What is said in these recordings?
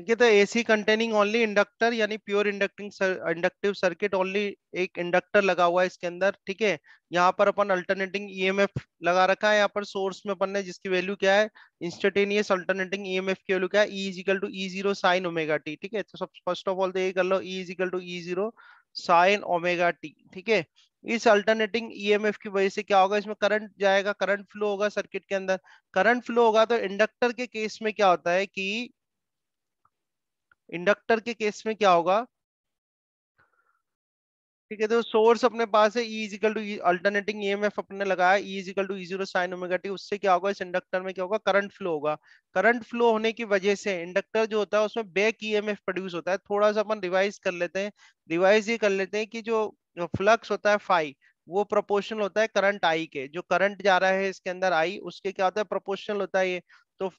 ठीक है तो एसी कंटेनिंग ओनली इंडक्टर यानी pure inducting inductive circuit only एक इंडक्टर लगा हुआ है इसके अंदर ठीक है यहाँ पर अपन अल्टरनेटिंग ईएमएफ लगा रखा है यहाँ पर सोर्स में अपन ने जिसकी वैल्यू क्या है इंस्टेटेनियस अल्टरनेटिंग ईएमएफ की वैल्यू क्या है E is equal to E zero sine omega T ठीक है तो सब फर्स्ट ऑफ ऑल तो ये कर लो E is equal to E zero sine omega T ठीक है इस अल्टरनेटिंग ईएमएफ की वजह से क्या होगा इसमें करंट जाएगा करंट फ्लो होगा सर्किट के अंदर करंट फ्लो होगा तो इंडक्टर के केस में क्या होता है कि इंडक्टर के केस में क्या होगा ठीक है तो सोर्स अपने पास है E is equal to alternating EMF अपने लगाया E is equal to zero sine omega T उससे क्या होगा इस इंडक्टर में क्या होगा करंट फ्लो होगा करंट फ्लो होने की वजह से इंडक्टर जो होता है उसमें बैक ईएमएफ प्रोड्यूस होता है थोड़ा सा अपन रिवाइज कर लेते हैं रिवाइज ये कर लेते हैं कि जो फ्लक्स होता है फाइव वो प्रोपोर्शनल होता है करंट आई के जो करंट जा रहा है इसके अंदर आई उसके क्या होता है प्रोपोर्शनल होता है ये तो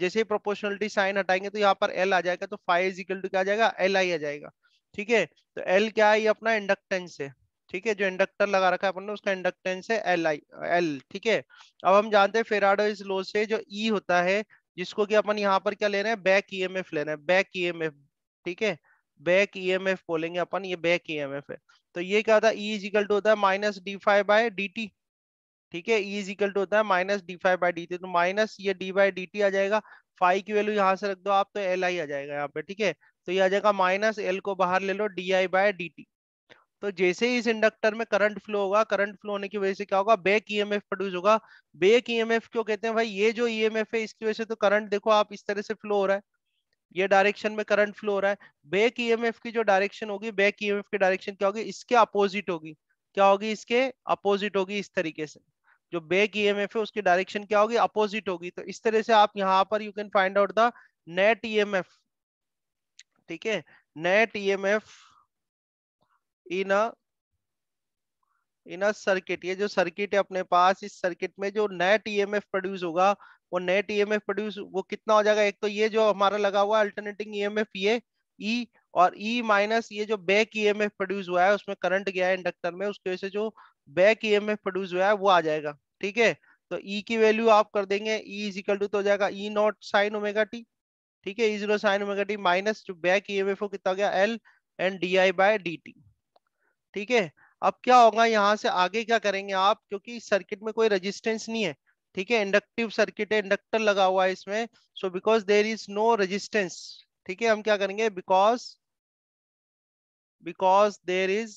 जैसे ही प्रोपोर्शनलिटी साइन हटाएंगे तो यहाँ पर एल आ जाएगा तो फाइव इज इक्वल टू क्या जाएगा एल आई आ जाएगा ठीक है तो एल क्या है ये अपना इंडक्टेंस है ठीक है जो इंडक्टर लगा रखा है अपन ने उसका इंडक्टेंस है एल आई एल ठीक है अब हम जानते हैं फेराडो इस लो से जो ई e होता है जिसको कि अपन यहाँ पर क्या ले रहे हैं बैक ई एम एफ ले रहे बैक ई एम एफ ठीक है बैक ई एम एफ बोलेंगे अपन ये बैक ई एम एफ है तो ये क्या e होता है ई इजिकल टू होता है minus D five by D T ठीक है ई इज इक्वल टू होता है minus D five by D तो माइनस ये डी बाई डी टी आ जाएगा फाइव की वैल्यू यहाँ से रख दो आप तो एल आई आ जाएगा यहाँ पे ठीक है तो ये आ जाएगा माइनस एल को बाहर ले लो D I by D T तो जैसे ही इस इंडक्टर में करंट फ्लो होगा करंट फ्लो होने की वजह से क्या होगा बैक ईएमएफ प्रोड्यूस होगा बैक ईएमएफ क्यों कहते हैं भाई ये जो ईएमएफ है इसकी वजह से तो करंट देखो आप इस तरह से फ्लो हो रहा है ये डायरेक्शन में करंट फ्लो हो रहा है बैक ईएमएफ की जो डायरेक्शन होगी बैक ईएमएफ की डायरेक्शन क्या होगी इसके अपोजिट होगी क्या होगी इसके अपोजिट होगी इस तरीके से जो बैक ईएमएफ है उसकी डायरेक्शन क्या होगी अपोजिट होगी तो इस तरह से आप यहाँ पर you can find out the net EMF ठीक है net EMF in a in a circuit ये जो सर्किट है अपने पास इस सर्किट में जो नेट ईएमएफ प्रोड्यूस होगा वो नेट ईएमएफ प्रोड्यूस वो कितना हो जाएगा एक तो ये जो हमारा लगा हुआ अल्टरनेटिंग ईएमएफ e ये ई e, और ई e माइनस ये जो बैक ईएमएफ प्रोड्यूस हुआ है उसमें करंट गया है इंडक्टर में उसकी वजह से जो बैक ईएमएफ प्रोड्यूस हुआ है वो आ जाएगा ठीक है तो ई e की वैल्यू आप कर देंगे ई इज इक्वल टू तो हो जाएगा E not sine omega T ठीक है E zero sine omega T minus जो बैक ई एम एफ कितना गया L and D I by D T ठीक है अब क्या होगा यहाँ से आगे क्या करेंगे आप क्योंकि इस सर्किट में कोई रेजिस्टेंस नहीं है ठीक है इंडक्टिव सर्किट है इंडक्टर लगा हुआ है इसमें so because there is no resistance ठीक है हम क्या करेंगे because because there is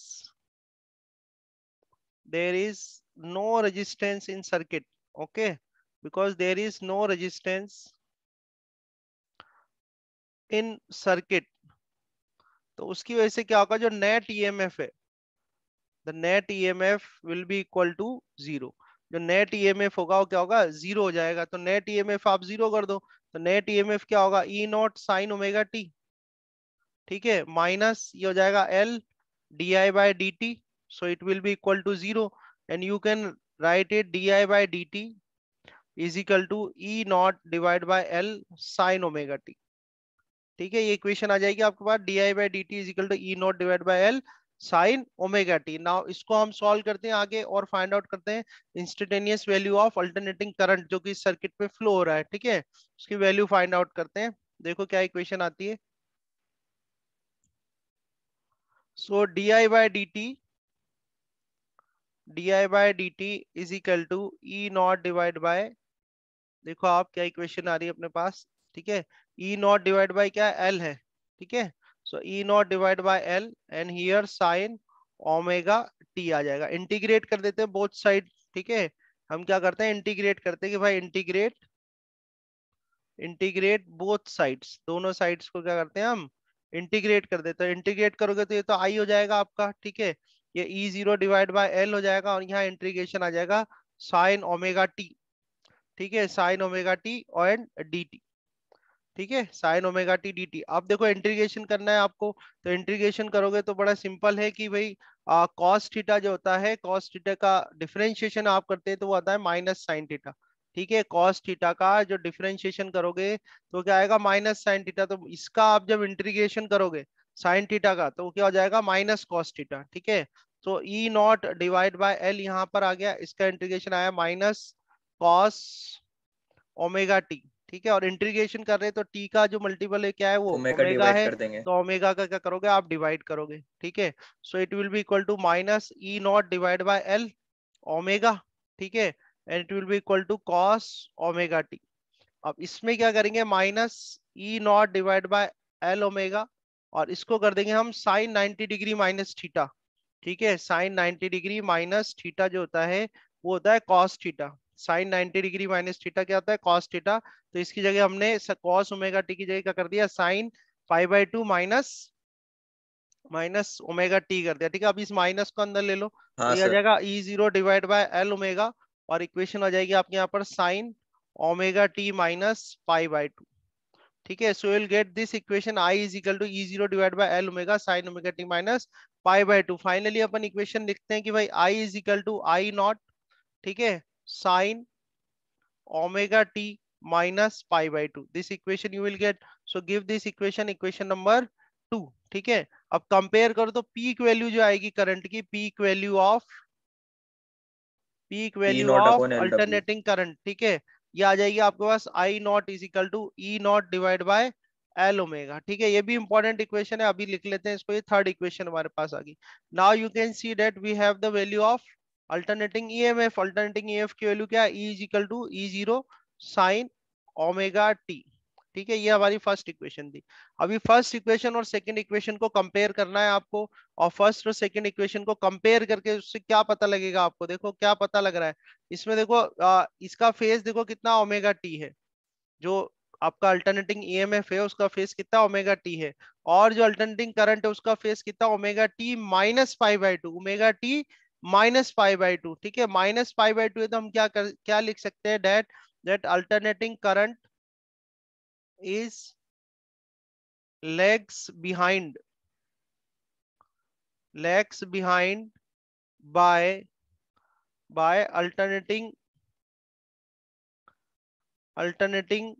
there is no resistance in circuit okay because there is no resistance in circuit तो उसकी वजह से क्या होगा जो नेट ईएमएफ e है the net EMF will be equal to zero जो नेट ईएमएफ e होगा वो क्या होगा जीरो हो जाएगा तो नेट एफ e आप जीरो कर दो तो नेट एफ क्या होगा E not sine omega T ठीक है माइनस ये हो जाएगा L D I by D T so it will be equal to zero and you can write it di by dt is equal to e not divide by L sine omega t ठीक है ये equation आ जाएगी आपके पास D I by D T is to not divide by L sine omega T now इसको हम solve करते हैं आगे और फाइंड आउट करते हैं instantaneous value of alternating current जो कि सर्किट में फ्लो हो रहा है ठीक है उसकी वैल्यू फाइंड आउट करते हैं देखो क्या इक्वेशन आती है so D I by D T D by D T is equal to E not divide by देखो आप क्या इक्वेशन आ रही है अपने पास ठीक है ई नॉट डिवाइड बाय क्या एल है ठीक है so E not divide by L and here sine omega T आ जाएगा इंटीग्रेट कर देते हैं बोथ साइड ठीक है हम क्या करते हैं इंटीग्रेट करते हैं कि भाई इंटीग्रेट इंटीग्रेट बोथ साइड्स दोनों साइड्स को क्या करते हैं हम इंटीग्रेट कर देते हैं इंटीग्रेट करोगे तो ये तो आई हो जाएगा आपका ठीक है ये e zero divide by L हो जाएगा और यहाँ इंट्रीगेशन आ जाएगा साइन ओमेगा टी ठीक है साइन ओमेगा टी और एंड डी टी ठीक है sine omega T D T अब देखो इंट्रीगेशन करना है आपको तो इंट्रीगेशन करोगे तो बड़ा सिंपल है कि भाई कॉस थीटा जो होता है कॉस थीटा का डिफरेंशिएशन आप करते हैं तो वो आता है माइनस साइन थीटा ठीक है कॉस थीटा का जो डिफरेंशिएशन करोगे तो क्या आएगा माइनस साइन थीटा तो इसका आप जब इंट्रीगेशन करोगे साइन टीटा का तो क्या हो जाएगा माइनस कॉस टीटा ठीक है तो E not divide by L यहाँ पर आ गया इसका इंटीग्रेशन आया माइनस कॉस ओमेगा टी ठीक है और इंटीग्रेशन कर रहे हैं तो टी का जो मल्टीपल है क्या है वो ओमेगा, ओमेगा है तो ओमेगा का क्या करोगे आप डिवाइड करोगे ठीक है so it will be equal to minus E not divide by L omega ठीक है and it will be equal to cos omega T अब इसमें क्या करेंगे minus E not divide by L omega और इसको कर देंगे हम sine ninety degree minus theta ठीक है sine ninety degree minus theta जो होता है वो होता है cos theta sine 90 degree minus theta क्या होता है कॉस थीटा तो इसकी जगह हमने कॉस ओमेगा टी की जगह क्या कर दिया sine five by two minus minus omega T कर दिया ठीक है अब इस माइनस को अंदर ले लो हाँ, तो आ जाएगा E zero divide by L omega और इक्वेशन आ जाएगी आपके यहाँ पर sine omega T minus five by two ठीक है so will get this equation I is equal to E zero divide by L omega sine omega T minus pi by two finally अपन equation लिखते हैं कि भाई I is equal to I not ठीक है sine omega T minus pi by to this equation you will get so give this equation equation number two ठीक है अब कंपेयर करो तो पीक वैल्यू जो आएगी करंट की peak value of peak value of alternating current ठीक है ये आ जाएगी आपके पास I not is equal to E not divide by L omega ठीक है ये भी इंपॉर्टेंट इक्वेशन है अभी लिख लेते हैं इसको ये थर्ड इक्वेशन हमारे पास आ गई now you can see that we have the value of alternating E M F alternating E F की वैल्यू क्या E is equal to E zero sine omega T ठीक है ये हमारी फर्स्ट इक्वेशन थी अभी फर्स्ट इक्वेशन और second equation को कंपेयर करना है आपको और फर्स्ट और सेकंड इक्वेशन को कंपेयर करके उससे क्या पता लगेगा आपको देखो क्या पता लग रहा है इसमें देखो आ, इसका फेस देखो कितना ओमेगा टी है जो आपका अल्टरनेटिंग ई है उसका फेस कितना ओमेगा टी है और जो अल्टरनेटिंग करंट है उसका फेस कितना omega T minus five by two omega T minus five by two ठीक है माइनस फाइव बाई टू है तो हम क्या कर क्या लिख सकते हैं that that alternating current is lags behind lags behind by by alternating alternating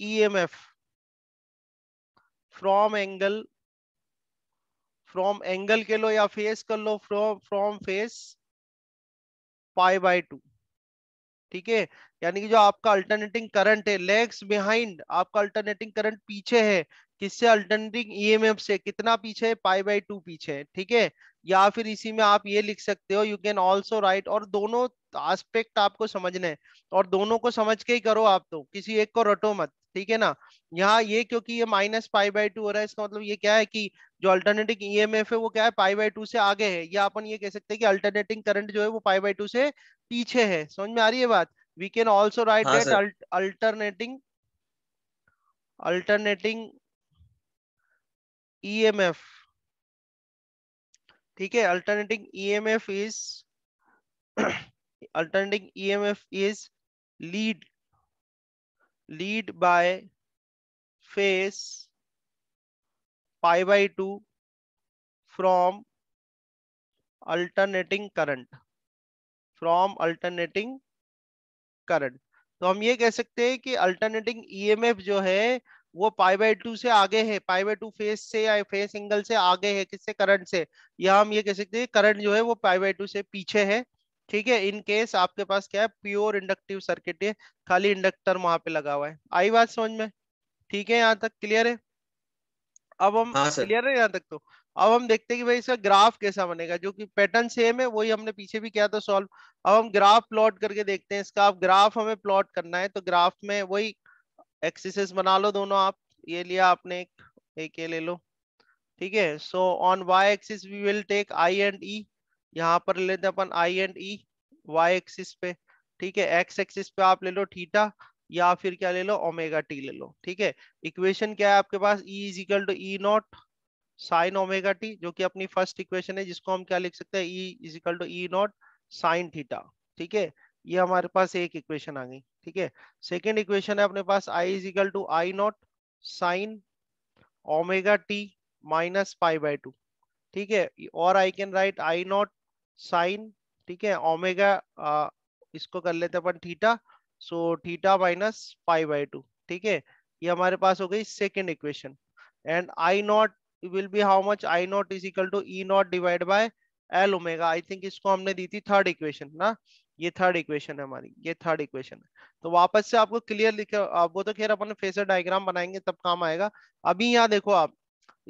emf from angle from angle के लो या फेस कर लो from from phase pi by two ठीक है यानी कि जो आपका अल्टरनेटिंग करंट है लेग्स बिहाइंड आपका अल्टरनेटिंग करंट पीछे है किससे अल्टरनेटिंग ईएमएफ से कितना पीछे है पाई बाई टू पीछे ठीक है या फिर इसी में आप ये लिख सकते हो यू कैन ऑल्सो राइट और दोनों आस्पेक्ट आपको समझना है और दोनों को समझ के ही करो आप तो किसी एक को रटो मत ठीक है ना यहाँ ये क्योंकि ये माइनस पाई बाई टू हो रहा है इसका मतलब ये क्या है कि जो अल्टरनेटिंग ई एम है वो क्या है पाई बाई टू से आगे है या अपन ये कह सकते हैं कि अल्टरनेटिंग करंट जो है वो पाई बाई टू से पीछे है समझ में आ रही है बात we can also write that alternating alternating EMF ठीक है alternating EMF is alternating EMF is lead lead by phase pi by 2 from alternating current from alternating current तो हम ये कह सकते हैं कि अल्टरनेटिंग ईएमएफ e जो है वो पाई बाई टू से आगे है पाई बाई टू फेस से या फेस एंगल से आगे है किससे करंट से या हम ये कह सकते हैं करंट जो है वो पाई बाई टू से पीछे है ठीक है इन केस आपके पास क्या है प्योर इंडक्टिव सर्किट है खाली इंडक्टर वहां पे लगा हुआ है आई बात समझ में ठीक है यहाँ तक क्लियर है अब हम क्लियर हाँ, है यहाँ तक तो अब हम देखते हैं कि भाई इसका ग्राफ कैसा बनेगा जो कि पैटर्न सेम है वही हमने पीछे भी किया था सॉल्व अब हम ग्राफ प्लॉट करके देखते हैं इसका आप ग्राफ हमें प्लॉट करना है तो ग्राफ में वही एक्सिस बना लो दोनों आप ये लिया आपने एक एक ये ले लो ठीक है so on Y axis we will take I and E यहाँ पर ले लेते अपन I and E Y axis पे ठीक है एक्स एक्सिस पे आप ले लो थीटा या फिर क्या ले लो ओमेगा टी ले लो ठीक है इक्वेशन क्या है आपके पास E is equal to E not sine omega T जो कि अपनी फर्स्ट इक्वेशन है जिसको हम क्या लिख सकते हैं E is equal to E not sine theta ठीक है ये हमारे पास एक इक्वेशन आ गई ठीक है सेकेंड इक्वेशन है अपने पास I is equal to I naught sine omega T minus pi by two ठीक है और I can write I naught sine ठीक है ओमेगा इसको कर लेते अपन theta so theta minus pi by two ठीक है ये हमारे पास हो गई second equation and I naught will be how much I not is equal to E not divide by L omega I think इसको हमने दी थी थर्ड इक्वेशन ना ये थर्ड इक्वेशन है हमारी ये थर्ड इक्वेशन है तो वापस से आपको क्लियर लिखे वो तो खैर अपन फेसर डायग्राम बनाएंगे तब काम आएगा अभी यहाँ देखो आप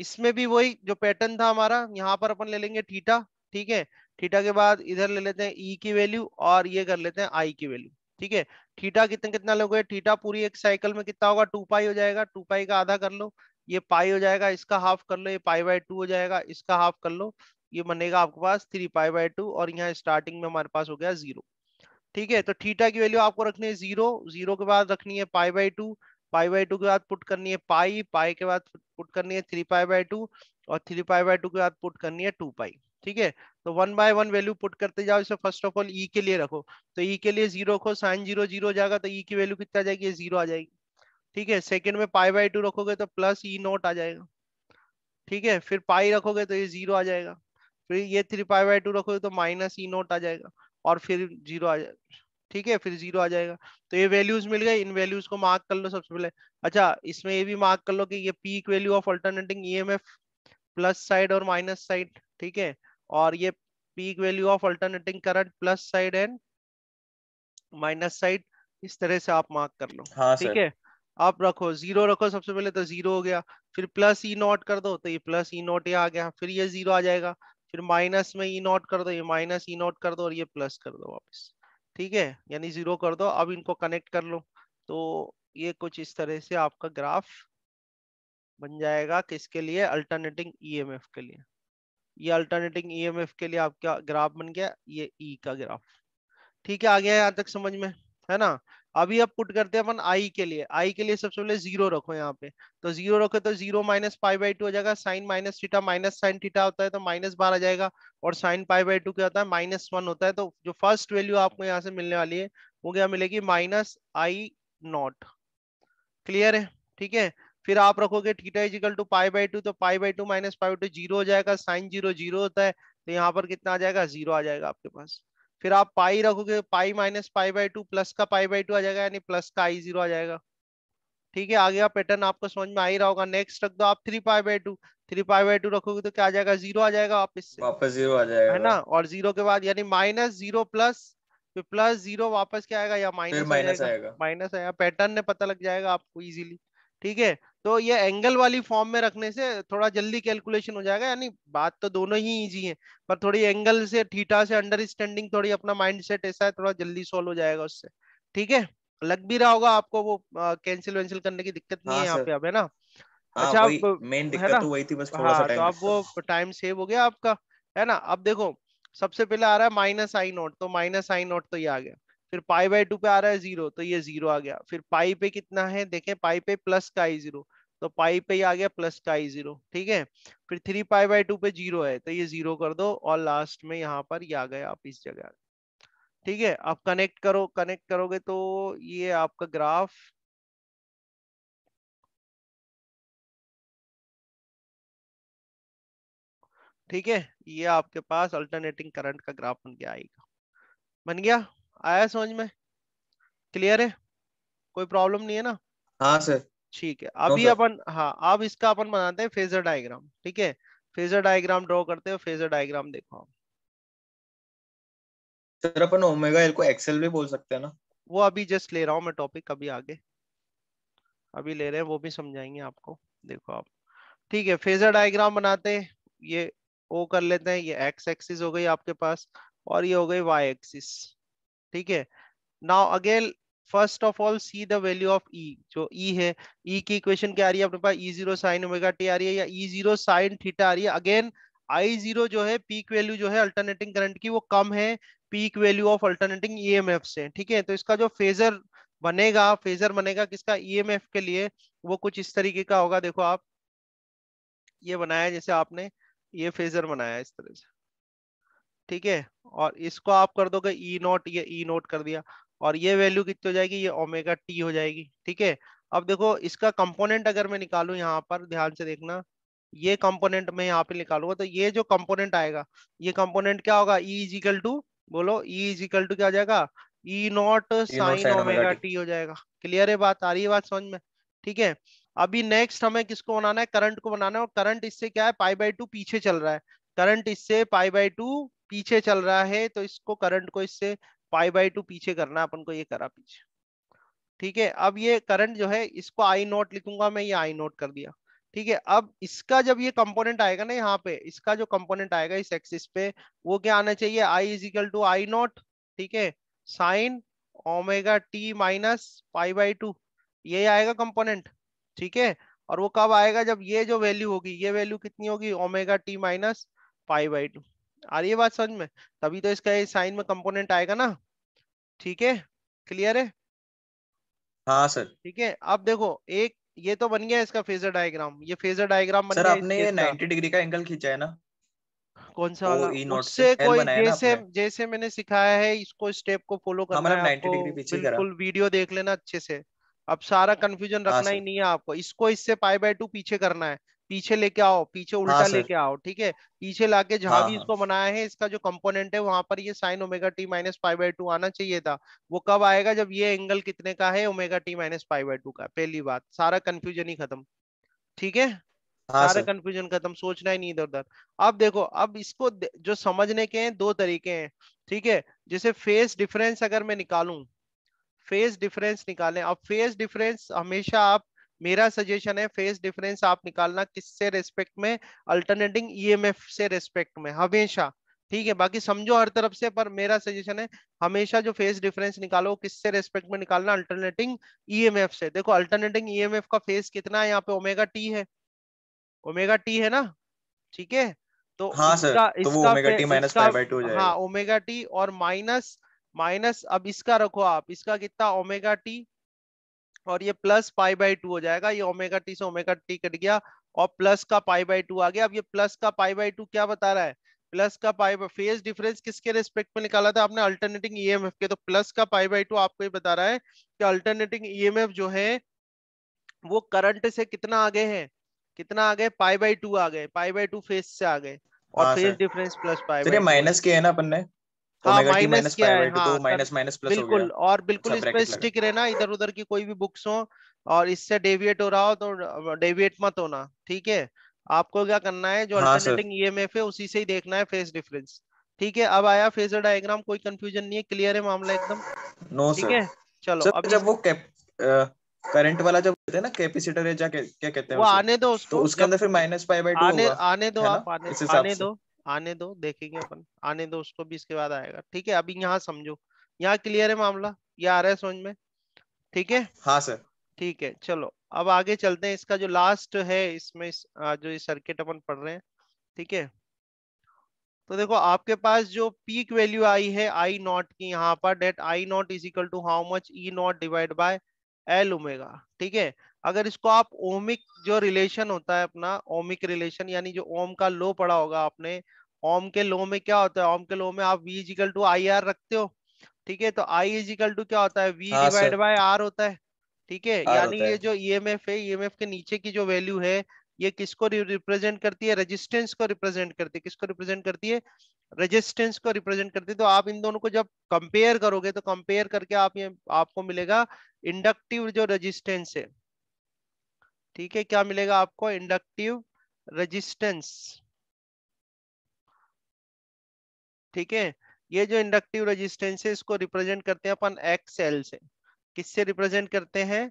इसमें भी वही जो पैटर्न था हमारा यहाँ पर अपन ले लेंगे थीटा ठीक है थीटा के बाद इधर ले लेते हैं ई e की वैल्यू और ये कर लेते हैं आई की वैल्यू ठीक है थीटा कितना कितना लोगे थीटा पूरी एक साइकिल में कितना होगा टू पाई हो जाएगा टू पाई का आधा कर लो ये पाई हो जाएगा इसका हाफ कर लो ये पाई बाय टू हो जाएगा इसका हाफ कर लो ये बनेगा आपके पास थ्री पाई बाय टू और यहाँ स्टार्टिंग में हमारे पास हो गया जीरो ठीक है तो थीटा की वैल्यू आपको रखनी है जीरो जीरो के बाद रखनी है pi by two pi by two के बाद पुट करनी है पाई पाई के बाद पुट करनी है थ्री पाई बाई टू और थ्री पाई बाई टू के बाद पुट करनी है टू पाई ठीक है तो one by one value put करते जाओ इसे फर्स्ट ऑफ ऑल ई के लिए रखो तो ई e के लिए जीरो रखो साइन जीरो जीरो जाएगा तो ई e की वैल्यू कितना आ जाएगी जीरो आ जाएगी ठीक है सेकंड में पाई बाई टू रखोगे तो प्लस ई नोट आ जाएगा ठीक है फिर पाई रखोगे तो ये जीरो आ जाएगा फिर ये थ्री पाई बाई टू रखोगे तो माइनस ई नोट आ जाएगा और फिर जीरो आ जाएगा ठीक है फिर जीरो आ जाएगा तो ये वैल्यूज मिल गए इन वैल्यूज को मार्क कर लो सबसे पहले अच्छा इसमें ये भी मार्क कर लो कि ये peak value of alternating E plus side और माइनस साइड ठीक है और ये peak value of alternating current plus side and minus side इस तरह से आप मार्क कर लो हाँ, ठीक है आप रखो जीरो रखो सबसे पहले तो जीरो हो गया फिर प्लस ई नॉट कर दो तो ये प्लस ई नॉट ये आ गया फिर ये जीरो आ जाएगा फिर माइनस में ई e नॉट कर दो ये माइनस ई नॉट कर दो और ये प्लस कर दो वापस ठीक है यानी जीरो कर दो अब इनको कनेक्ट कर लो तो ये कुछ इस तरह से आपका ग्राफ बन जाएगा किसके लिए अल्टरनेटिंग ईएमएफ e के लिए ये अल्टरनेटिंग ईएमएफ e के लिए आपका ग्राफ बन गया ये ई e का ग्राफ ठीक है आ गया यहाँ तक समझ में है ना अभी अब पुट करते हैं अपन आई के लिए आई के लिए सबसे पहले जीरो रखो यहाँ पे तो जीरो रखो तो zero minus pi by two हो जाएगा sine minus theta minus sine theta होता है तो माइनस बार आ जाएगा और साइन पाई बाई टू क्या होता है माइनस वन होता है तो जो फर्स्ट वैल्यू आपको यहाँ से मिलने वाली है वो क्या मिलेगी माइनस आई नॉट क्लियर है ठीक है फिर आप रखोगे theta equal to pi by two तो pi by two minus pi two zero हो जाएगा साइन जीरो जीरो होता है तो यहाँ पर कितना आ जाएगा जीरो आ जाएगा आपके पास फिर आप पाई रखोगे pi minus pi by two plus का पाई बाई टू आ जाएगा यानी प्लस का आई जीरो आ जाएगा ठीक है आगे का पैटर्न आपको समझ में आ ही रहा होगा नेक्स्ट रख दो आप three pi by two three pi by two रखोगे तो क्या आ जाएगा जीरो आ जाएगा वापस से वापस जीरो आ जाएगा है ना और जीरो के बाद यानी minus zero plus plus zero वापस क्या आएगा या माइनस माइनस आएगा माइनस आएगा पैटर्न ने पता लग जाएगा आपको इजीली ठीक है तो ये एंगल वाली फॉर्म में रखने से थोड़ा जल्दी कैलकुलेशन हो जाएगा यानी बात तो दोनों ही इजी है पर थोड़ी एंगल से थीटा से अंडरस्टैंडिंग थोड़ी अपना माइंड सेट ऐसा है थोड़ा जल्दी सॉल्व हो जाएगा उससे ठीक है लग भी रहा होगा आपको वो कैंसिल वेंसिल करने की दिक्कत नहीं हाँ, है यहाँ पे अब है ना हाँ, अच्छा आप मेन दिक्कत तो वही थी बस थोड़ा हाँ, सा तो अब वो टाइम सेव हो गया आपका है ना अब देखो सबसे पहले आ रहा है माइनस आई नोट तो माइनस आई नोट तो ये आ गया फिर पाई बाई टू पे आ रहा है जीरो तो ये जीरो आ गया फिर पाई पे कितना है देखें पाई पे प्लस का आई जीरो तो पाई पे ही आ गया प्लस का आई जीरो ठीक है फिर थ्री पाई बाई टू पे जीरो है तो ये जीरो कर दो और लास्ट में यहाँ पर ये आ गया आप इस जगह ठीक है आप कनेक्ट करो कनेक्ट करोगे तो ये आपका ग्राफ ठीक है ये आपके पास अल्टरनेटिंग करंट का ग्राफ बन गया आएगा बन गया आया समझ में क्लियर है कोई प्रॉब्लम नहीं है ना हाँ सर ठीक है अभी अपन हाँ अब इसका अपन बनाते हैं फेजर डायग्राम ठीक है फेजर डायग्राम ड्रॉ करते हैं फेजर डायग्राम देखो सर अपन ओमेगा एल को एक्सेल भी बोल सकते हैं ना वो अभी जस्ट ले रहा हूँ मैं टॉपिक अभी आगे अभी ले रहे हैं वो भी समझाएंगे आपको देखो आप ठीक है फेजर डायग्राम बनाते हैं ये ओ कर लेते हैं ये एक्स एक्सिस हो गई आपके पास और ये हो गई वाई एक्सिस ठीक है now again first of all see the value of E जो ई e है ई e की इक्वेशन क्या आ रही है अपने पास E zero sine omega T आ रही है या ई जीरो साइन थीटा आ रही है अगेन आई जीरो जो है पीक वैल्यू जो है अल्टरनेटिंग करंट की वो कम है peak value of alternating EMF से ठीक है तो इसका जो फेजर बनेगा फेजर बनेगा किसका ईएमएफ e के लिए वो कुछ इस तरीके का होगा देखो आप ये बनाया जैसे आपने ये फेजर बनाया इस तरह से ठीक है और इसको आप कर दोगे ई e नोट ये ई e नोट कर दिया और ये वैल्यू कितनी हो जाएगी ये ओमेगा टी हो जाएगी ठीक है अब देखो इसका कंपोनेंट अगर मैं निकालू यहाँ पर ध्यान से देखना ये कंपोनेंट मैं यहाँ पे निकालूंगा तो ये जो कंपोनेंट आएगा ये कंपोनेंट क्या होगा ई इजिकल टू बोलो ई इजिकल टू क्या जाएगा E not sine omega T हो जाएगा क्लियर e है बात आ रही है बात समझ में ठीक है अभी नेक्स्ट हमें किसको बनाना है करंट को बनाना है और करंट इससे क्या है पाई बाई टू पीछे चल रहा है करंट इससे पाई बाई टू पीछे चल रहा है तो इसको करंट को इससे पाई बाई टू पीछे करना अपन को ये करा पीछे ठीक है अब ये करंट जो है इसको आई नोट लिखूंगा मैं ये आई नोट कर दिया ठीक है अब इसका जब ये कंपोनेंट आएगा ना यहाँ पे इसका जो कंपोनेंट आएगा इस एक्सिस पे वो क्या आना चाहिए I is equal to I not ठीक है sine omega T minus pi by two ये आएगा कंपोनेंट ठीक है और वो कब आएगा जब ये जो वैल्यू होगी ये वैल्यू कितनी होगी omega T minus pi by two आ रही है बात समझ में तभी तो इसका साइन में कंपोनेंट आएगा ना ठीक है क्लियर है हाँ सर ठीक है अब देखो एक ये तो बन गया इसका फेजर डायग्राम ये फेजर डायग्राम बन सर आपने ये 90 डिग्री का एंगल खींचा है ना कौन सा उससे कोई जैसे जैसे मैंने सिखाया है इसको स्टेप को फॉलो हाँ, करना है आपको बिल्कुल वीडियो देख लेना अच्छे से अब सारा कंफ्यूजन हाँ, रखना ही नहीं है आपको इसको इससे पाई बाय टू पीछे करना है पीछे लेके आओ पीछे हाँ उल्टा हाँ लेके आओ ठीक है पीछे लाके जहां हाँ, भी हाँ। इसको बनाया है इसका जो कंपोनेंट है वहां पर ये sine omega T minus five by two आना चाहिए था वो कब आएगा जब ये एंगल कितने का है omega T minus five by two का पहली बात सारा कंफ्यूजन ही खत्म ठीक है हाँ सारा कंफ्यूजन खत्म सोचना ही नहीं इधर उधर अब देखो अब इसको जो समझने के हैं दो तरीके हैं ठीक है जैसे फेस डिफरेंस अगर मैं निकालू फेस डिफरेंस निकालें अब फेस डिफरेंस हमेशा आप मेरा सजेशन है फेस डिफरेंस आप निकालना किससे रेस्पेक्ट में अल्टरनेटिंग ईएमएफ e से रेस्पेक्ट में हमेशा ठीक है बाकी समझो हर तरफ से पर मेरा सजेशन है हमेशा जो फेस डिफरेंस निकालो किससे रेस्पेक्ट में निकालना अल्टरनेटिंग ईएमएफ e से देखो अल्टरनेटिंग ईएमएफ e का फेस कितना है यहाँ पे ओमेगा टी है ओमेगा टी है ना ठीक है तो हाँ सर तो हाँ ओमेगा टी और माइनस माइनस अब इसका रखो आप इसका कितना ओमेगा टी और ये प्लस पाई बाई टू हो जाएगा ये ओमेगा टी से ओमेगा टी कट गया और प्लस का पाई बाई टू आ गया अब ये प्लस का पाई बाई टू क्या बता रहा है प्लस का पाई बाई फेज डिफरेंस किसके रेस्पेक्ट में निकाला था आपने अल्टरनेटिंग ईएमएफ के तो प्लस का पाई बाई टू आपको ये बता रहा है कि अल्टरनेटिंग ईएमएफ जो है वो करंट से कितना आगे है कितना आगे पाई बाई टू आ गए पाई बाई टू फेज से आ गए और phase difference plus pi minus के है ना अपन ने तो हाँ, हाँ, बिल्कुल और बिल्कुल इस पे स्टिक रहना इधर उधर की कोई भी बुक्स हो और इससे डेविएट हो रहा हो तो डेविएट मत होना ठीक है आपको क्या करना है जो अल्टरनेटिंग हाँ, ईएमएफ e है उसी से ही देखना है फेस डिफरेंस ठीक है अब आया फेजर डायग्राम कोई कंफ्यूजन नहीं है क्लियर है मामला एकदम नो ठीक है चलो अब जब वो कैप करंट वाला जब कहते हैं ना कैपेसिटर है क्या कहते हैं वो आने दो तो उसको तो उसके अंदर फिर माइनस पाई बाई टू आने आने दो आप आने, आने दो आने दो देखेंगे अपन आने दो उसको भी इसके बाद आएगा ठीक है अभी यहाँ समझो यहाँ क्लियर है मामला ये आ रहा है समझ में ठीक है हाँ सर ठीक है चलो अब आगे चलते हैं इसका जो लास्ट है इसमें इस, जो ये सर्किट अपन पढ़ रहे हैं ठीक है तो देखो आपके पास जो पीक वैल्यू आई है आई नॉट की यहाँ पर that I not is equal to how much E not divide by L omega ठीक है अगर इसको आप ओमिक जो रिलेशन होता है अपना ओमिक रिलेशन यानी जो ओम का लो पड़ा होगा आपने ओम के लो में क्या होता है ओम के लो में आप V equal to I R रखते हो ठीक है तो आई इजिकल टू क्या होता है वी डिवाइड बाय आर होता है ठीक है यानी ये जो एफ e है एफ e के नीचे की जो वैल्यू है ये किसको रिप्रेजेंट करती है रेजिस्टेंस को रिप्रेजेंट करती है किसको रिप्रेजेंट करती है रेजिस्टेंस को रिप्रेजेंट करती है तो आप इन दोनों को जब कंपेयर करोगे तो कंपेयर करके आप ये आपको मिलेगा इंडक्टिव जो रेजिस्टेंस है ठीक है क्या मिलेगा आपको इंडक्टिव रेजिस्टेंस ठीक है ये जो इंडक्टिव रेजिस्टेंस है इसको रिप्रेजेंट करते हैं अपन एक्स एल से किससे रिप्रेजेंट करते हैं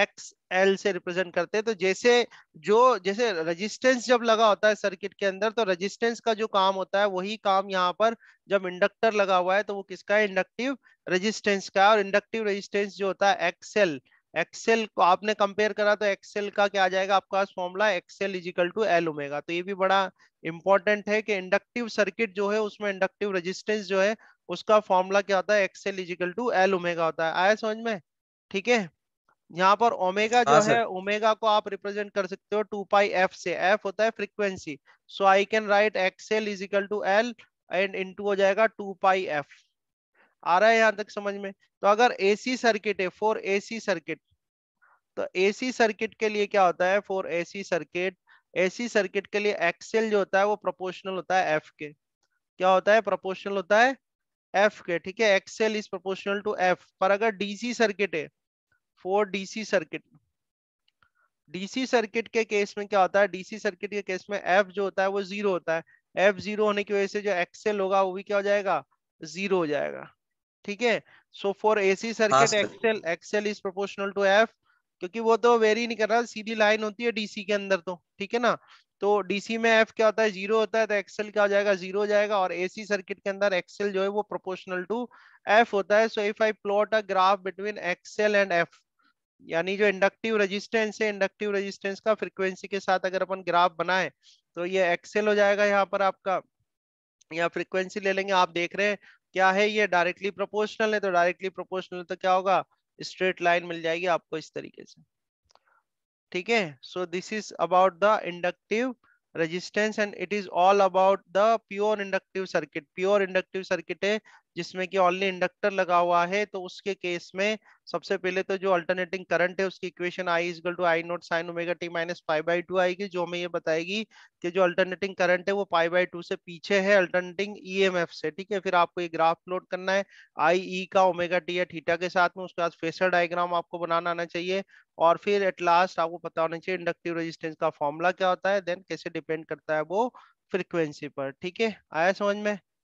एक्स एल से रिप्रेजेंट करते हैं तो जैसे जो जैसे रेजिस्टेंस जब लगा होता है सर्किट के अंदर तो रेजिस्टेंस का जो काम होता है वही काम यहाँ पर जब इंडक्टर लगा हुआ है तो वो किसका है इंडक्टिव रेजिस्टेंस का और इंडक्टिव रेजिस्टेंस जो होता है एक्सएल एक्सेल को आपने कंपेयर करा तो एक्सेल का क्या आ जाएगा आपका पास formula X L equal to L omega तो ये भी बड़ा इंपॉर्टेंट है कि इंडक्टिव सर्किट जो है उसमें इंडक्टिव रेजिस्टेंस जो है उसका फॉर्मूला क्या होता है X L equal to L omega होता है आया समझ में ठीक है यहाँ पर ओमेगा हाँ जो है ओमेगा को आप रिप्रेजेंट कर सकते हो टू पाई एफ से एफ होता है frequency so I can write X L equal to L and into हो जाएगा टू पाई एफ आ रहा है यहाँ तक समझ में तो अगर एसी सर्किट है फोर एसी सर्किट तो एसी सर्किट के लिए क्या होता है for AC circuit AC circuit के लिए एक्सेल जो होता है वो प्रोपोर्शनल होता है एफ के क्या होता है प्रोपोर्शनल होता है एफ के ठीक है X L is proportional to F पर अगर डीसी सर्किट है for DC circuit DC circuit के केस में क्या होता है डीसी सर्किट के केस में एफ जो होता है वो जीरो होता है एफ जीरो होने की वजह से जो एक्सेल होगा वो भी क्या हो जाएगा जीरो हो जाएगा ठीक है so for AC circuit X L X L is proportional to F क्योंकि वो तो वेरी नहीं कर रहा सीधी लाइन होती है डीसी के अंदर तो ठीक है ना तो डीसी में एफ क्या होता है जीरो होता है तो एक्सएल क्या हो जाएगा जीरो हो जाएगा और एसी सर्किट के अंदर एक्सएल जो है वो प्रोपोर्शनल टू एफ होता है so if I plot a graph between X L and F यानी जो इंडक्टिव रेजिस्टेंस है इंडक्टिव रेजिस्टेंस का फ्रीक्वेंसी के साथ अगर अपन ग्राफ बनाए तो ये एक्सेल हो जाएगा यहाँ पर आपका या फ्रीक्वेंसी ले लेंगे आप देख रहे हैं क्या है ये डायरेक्टली प्रोपोर्शनल है तो डायरेक्टली प्रोपोर्शनल तो क्या होगा स्ट्रेट लाइन मिल जाएगी आपको इस तरीके से ठीक है so this is about the inductive resistance and it is all about the pure inductive circuit pure inductive circuit है जिसमें कि ऑनली इंडक्टर लगा हुआ है तो उसके केस में सबसे पहले तो जो अल्टरनेटिंग करंट है उसकी equation I is to I naught sine omega T minus five by two आएगी जो हमें ये बताएगी कि जो अल्टरनेटिंग करंट है वो फाइव बाई टू से पीछे है अल्टरनेटिंग ईएमएफ e से ठीक है फिर आपको ये ग्राफ प्लॉट करना है आई ई e का ओमेगा टी या थीटा के साथ में उसके बाद फेसर डायग्राम आपको बनाना आना चाहिए और फिर एट लास्ट आपको पता होना चाहिए इंडक्टिव रजिस्टेंस का फॉर्मूला क्या होता है देन कैसे डिपेंड करता है वो फ्रिक्वेंसी पर ठीक है आया समझ में